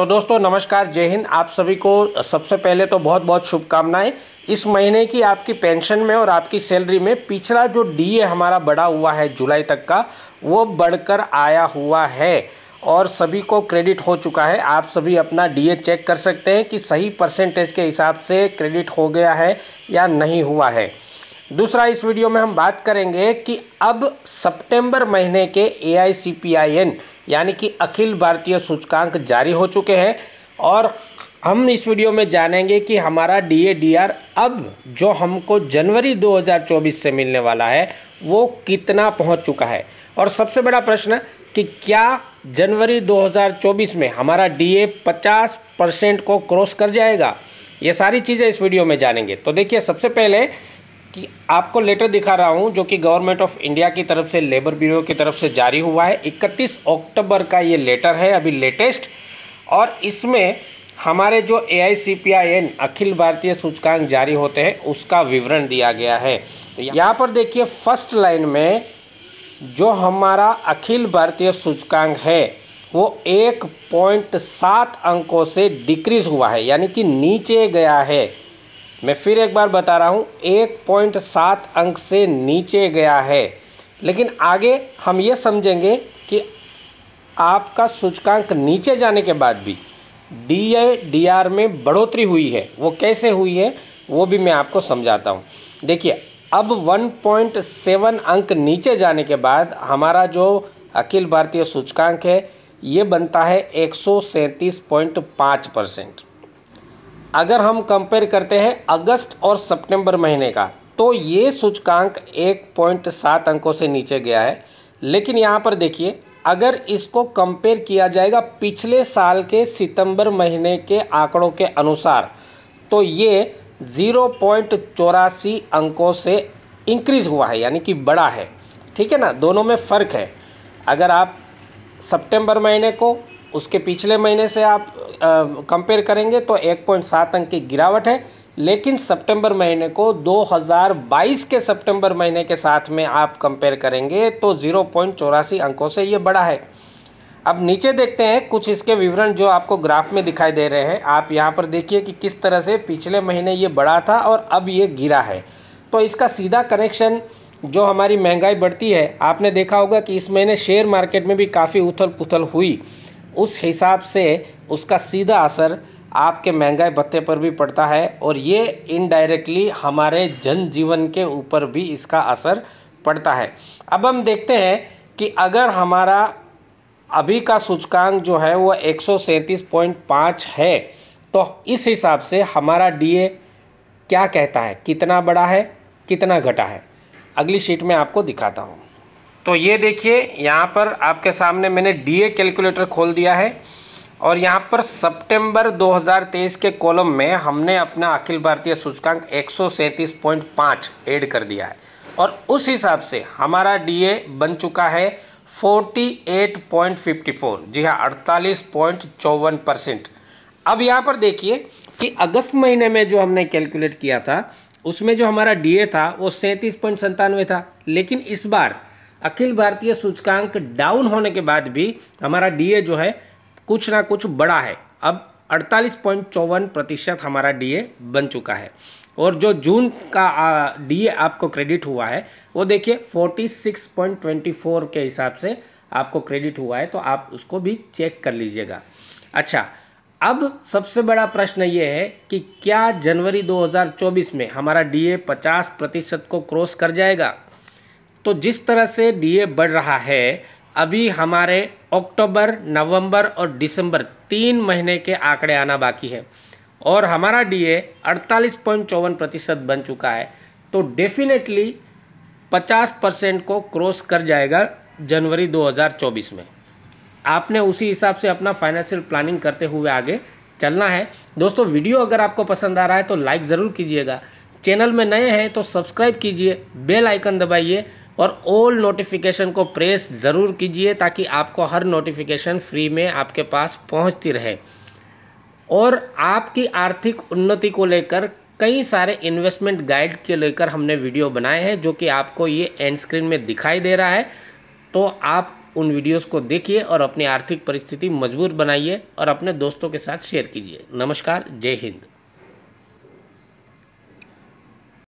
तो दोस्तों नमस्कार जय हिंद आप सभी को सबसे पहले तो बहुत बहुत शुभकामनाएं इस महीने की आपकी पेंशन में और आपकी सैलरी में पिछला जो डीए हमारा बढ़ा हुआ है जुलाई तक का वो बढ़कर आया हुआ है और सभी को क्रेडिट हो चुका है आप सभी अपना डीए चेक कर सकते हैं कि सही परसेंटेज के हिसाब से क्रेडिट हो गया है या नहीं हुआ है दूसरा इस वीडियो में हम बात करेंगे कि अब सितंबर महीने के ए यानी कि अखिल भारतीय सूचकांक जारी हो चुके हैं और हम इस वीडियो में जानेंगे कि हमारा डी ए डी आर अब जो हमको जनवरी 2024 से मिलने वाला है वो कितना पहुंच चुका है और सबसे बड़ा प्रश्न कि क्या जनवरी 2024 में हमारा डी ए पचास परसेंट को क्रॉस कर जाएगा ये सारी चीज़ें इस वीडियो में जानेंगे तो देखिए सबसे पहले कि आपको लेटर दिखा रहा हूँ जो कि गवर्नमेंट ऑफ इंडिया की तरफ से लेबर ब्यूरो की तरफ से जारी हुआ है 31 अक्टूबर का ये लेटर है अभी लेटेस्ट और इसमें हमारे जो ए अखिल भारतीय सूचकांक जारी होते हैं उसका विवरण दिया गया है तो यहाँ पर देखिए फर्स्ट लाइन में जो हमारा अखिल भारतीय सूचकांक है वो एक पॉइंट सात अंकों से डिक्रीज हुआ है यानी कि नीचे गया है मैं फिर एक बार बता रहा हूँ एक पॉइंट सात अंक से नीचे गया है लेकिन आगे हम ये समझेंगे कि आपका सूचकांक नीचे जाने के बाद भी डी ए डी आर में बढ़ोतरी हुई है वो कैसे हुई है वो भी मैं आपको समझाता हूँ देखिए अब 1.7 अंक नीचे जाने के बाद हमारा जो अखिल भारतीय सूचकांक है ये बनता है पाँच परसेंट अगर हम कंपेयर करते हैं अगस्त और सितंबर महीने का तो ये सूचकांक एक पॉइंट सात अंकों से नीचे गया है लेकिन यहाँ पर देखिए अगर इसको कंपेयर किया जाएगा पिछले साल के सितंबर महीने के आंकड़ों के अनुसार तो ये ज़ीरो पॉइंट चौरासी अंकों से इंक्रीज हुआ है यानी कि बड़ा है ठीक है ना दोनों में फ़र्क है अगर आप सितंबर महीने को उसके पिछले महीने से आप कंपेयर करेंगे तो 1.7 अंक की गिरावट है लेकिन सितंबर महीने को 2022 के सितंबर महीने के साथ में आप कंपेयर करेंगे तो जीरो अंकों से ये बड़ा है अब नीचे देखते हैं कुछ इसके विवरण जो आपको ग्राफ में दिखाई दे रहे हैं आप यहाँ पर देखिए कि किस तरह से पिछले महीने ये बढ़ा था और अब ये गिरा है तो इसका सीधा कनेक्शन जो हमारी महंगाई बढ़ती है आपने देखा होगा कि इस महीने शेयर मार्केट में भी काफ़ी उथल पुथल हुई उस हिसाब से उसका सीधा असर आपके महंगाई भत्ते पर भी पड़ता है और ये इनडायरेक्टली हमारे जनजीवन के ऊपर भी इसका असर पड़ता है अब हम देखते हैं कि अगर हमारा अभी का सूचकांक जो है वो 137.5 है तो इस हिसाब से हमारा डीए क्या कहता है कितना बड़ा है कितना घटा है अगली शीट में आपको दिखाता हूँ तो ये देखिए यहाँ पर आपके सामने मैंने डीए कैलकुलेटर खोल दिया है और यहाँ पर सितंबर 2023 के कॉलम में हमने अपना अखिल भारतीय सूचकांक 137.5 ऐड कर दिया है और उस हिसाब से हमारा डीए बन चुका है 48.54 जी हाँ अड़तालीस परसेंट अब यहाँ पर देखिए कि अगस्त महीने में जो हमने कैलकुलेट किया था उसमें जो हमारा डीए था वो सैंतीस पॉइंट था लेकिन इस बार अखिल भारतीय सूचकांक डाउन होने के बाद भी हमारा डीए जो है कुछ ना कुछ बड़ा है अब अड़तालीस पॉइंट चौवन प्रतिशत हमारा डीए बन चुका है और जो जून का डीए आपको क्रेडिट हुआ है वो देखिए 46.24 के हिसाब से आपको क्रेडिट हुआ है तो आप उसको भी चेक कर लीजिएगा अच्छा अब सबसे बड़ा प्रश्न ये है कि क्या जनवरी 2024 में हमारा डीए 50 प्रतिशत को क्रॉस कर जाएगा तो जिस तरह से डीए बढ़ रहा है अभी हमारे अक्टूबर नवंबर और दिसंबर तीन महीने के आंकड़े आना बाकी है और हमारा डीए अड़तालीस पॉइंट चौवन प्रतिशत बन चुका है तो डेफिनेटली 50 परसेंट को क्रॉस कर जाएगा जनवरी 2024 में आपने उसी हिसाब से अपना फाइनेंशियल प्लानिंग करते हुए आगे चलना है दोस्तों वीडियो अगर आपको पसंद आ रहा है तो लाइक ज़रूर कीजिएगा चैनल में नए हैं तो सब्सक्राइब कीजिए बेल आइकन दबाइए और ऑल नोटिफिकेशन को प्रेस ज़रूर कीजिए ताकि आपको हर नोटिफिकेशन फ्री में आपके पास पहुंचती रहे और आपकी आर्थिक उन्नति को लेकर कई सारे इन्वेस्टमेंट गाइड के लेकर हमने वीडियो बनाए हैं जो कि आपको ये एंड स्क्रीन में दिखाई दे रहा है तो आप उन वीडियोस को देखिए और अपनी आर्थिक परिस्थिति मजबूत बनाइए और अपने दोस्तों के साथ शेयर कीजिए नमस्कार जय हिंद